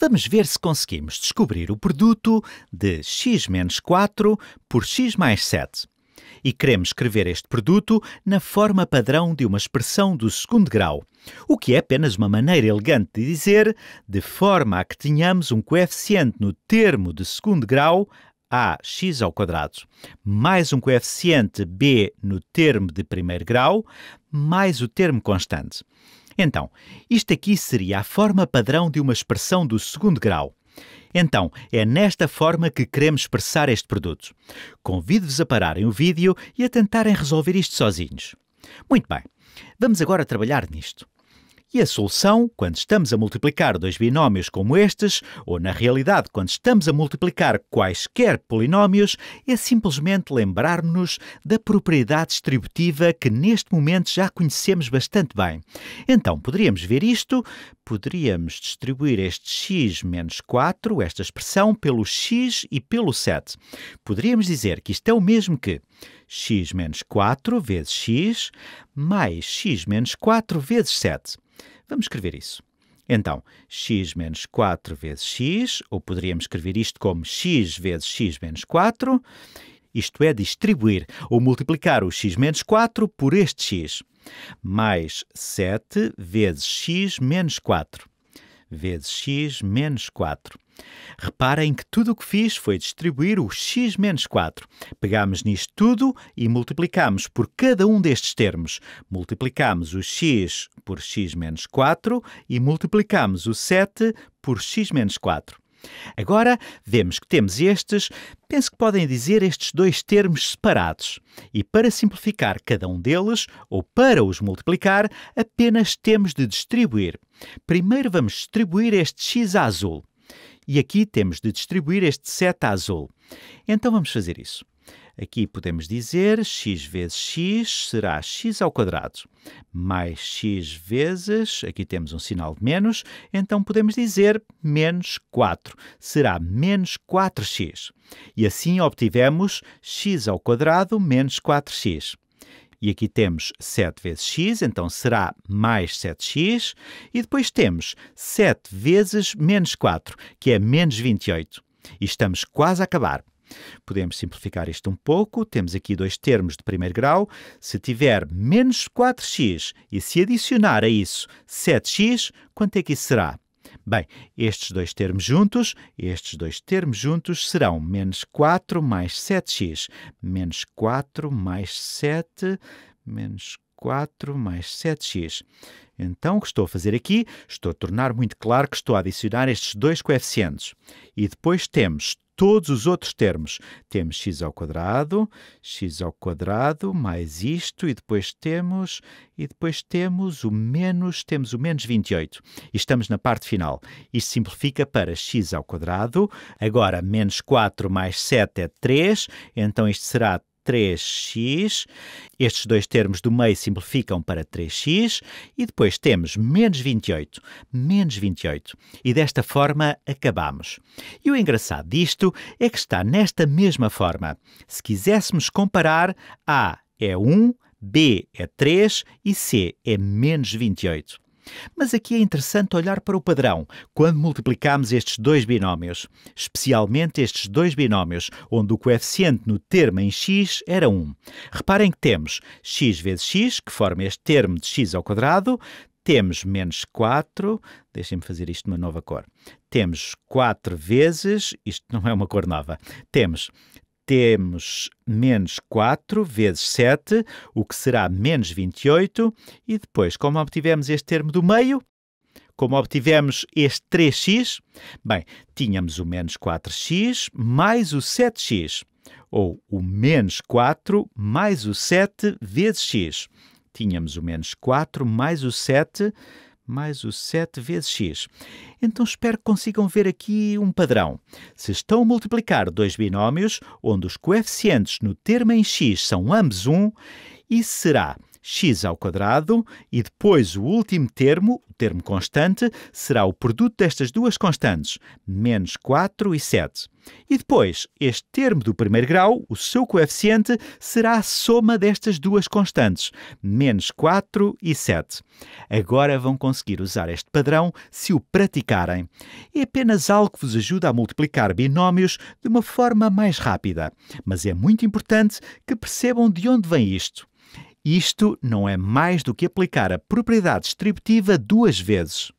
Vamos ver se conseguimos descobrir o produto de x menos 4 por x mais 7. E queremos escrever este produto na forma padrão de uma expressão do segundo grau, o que é apenas uma maneira elegante de dizer de forma a que tenhamos um coeficiente no termo de segundo grau ax ao quadrado, mais um coeficiente b no termo de primeiro grau, mais o termo constante. Então, isto aqui seria a forma padrão de uma expressão do segundo grau. Então, é nesta forma que queremos expressar este produto. Convido-vos a pararem o vídeo e a tentarem resolver isto sozinhos. Muito bem, vamos agora trabalhar nisto. E a solução, quando estamos a multiplicar dois binómios como estes, ou na realidade, quando estamos a multiplicar quaisquer polinómios, é simplesmente lembrar-nos da propriedade distributiva que neste momento já conhecemos bastante bem. Então, poderíamos ver isto, poderíamos distribuir este x menos 4, esta expressão, pelo x e pelo 7. Poderíamos dizer que isto é o mesmo que x menos 4 vezes x mais x menos 4 vezes 7. Vamos escrever isso. Então, x menos 4 vezes x, ou poderíamos escrever isto como x vezes x menos 4, isto é, distribuir ou multiplicar o x menos 4 por este x, mais 7 vezes x menos 4, vezes x menos 4. Reparem que tudo o que fiz foi distribuir o x menos 4. Pegámos nisto tudo e multiplicámos por cada um destes termos. Multiplicámos o x por x menos 4 e multiplicámos o 7 por x menos 4. Agora vemos que temos estes, penso que podem dizer estes dois termos separados. E para simplificar cada um deles, ou para os multiplicar, apenas temos de distribuir. Primeiro vamos distribuir este x azul. E aqui temos de distribuir este set azul. Então vamos fazer isso. Aqui podemos dizer x vezes x será x ao quadrado, mais x vezes, aqui temos um sinal de menos, então podemos dizer menos 4, será menos 4x. E assim obtivemos x ao quadrado menos 4x. E aqui temos 7 vezes x, então será mais 7x. E depois temos 7 vezes menos 4, que é menos 28. E estamos quase a acabar. Podemos simplificar isto um pouco. Temos aqui dois termos de primeiro grau. Se tiver menos 4x e se adicionar a isso 7x, quanto é que isso será? Bem, estes dois termos juntos, estes dois termos juntos serão menos 4 mais 7x. Menos 4 mais 7, menos 4 mais 7x. Então, o que estou a fazer aqui? Estou a tornar muito claro que estou a adicionar estes dois coeficientes. E depois temos todos os outros termos. Temos x ao quadrado, x ao quadrado mais isto e depois temos e depois temos o menos, temos o menos 28. E estamos na parte final. Isto simplifica para x ao quadrado. Agora menos 4 mais 7 é 3, então isto será 3x. Estes dois termos do meio simplificam para 3x e depois temos menos 28, menos 28. E desta forma acabamos. E o engraçado disto é que está nesta mesma forma. Se quiséssemos comparar, A é 1, B é 3 e C é menos 28. Mas aqui é interessante olhar para o padrão quando multiplicamos estes dois binómios, especialmente estes dois binómios, onde o coeficiente no termo em x era 1. Reparem que temos x vezes x, que forma este termo de x ao quadrado, temos menos 4, deixem-me fazer isto numa nova cor. Temos 4 vezes, isto não é uma cor nova, temos temos menos 4 vezes 7, o que será menos 28, e depois, como obtivemos este termo do meio, como obtivemos este 3x, bem, tínhamos o menos 4x mais o 7x, ou o menos 4 mais o 7 vezes x. Tínhamos o menos 4 mais o 7 vezes mais o 7 vezes x. Então espero que consigam ver aqui um padrão. Se estão a multiplicar dois binómios, onde os coeficientes no termo em x são ambos 1, isso será x ao quadrado e depois o último termo, o termo constante, será o produto destas duas constantes, menos 4 e 7. E depois, este termo do primeiro grau, o seu coeficiente, será a soma destas duas constantes, menos 4 e 7. Agora vão conseguir usar este padrão se o praticarem. É apenas algo que vos ajuda a multiplicar binómios de uma forma mais rápida, mas é muito importante que percebam de onde vem isto. Isto não é mais do que aplicar a propriedade distributiva duas vezes.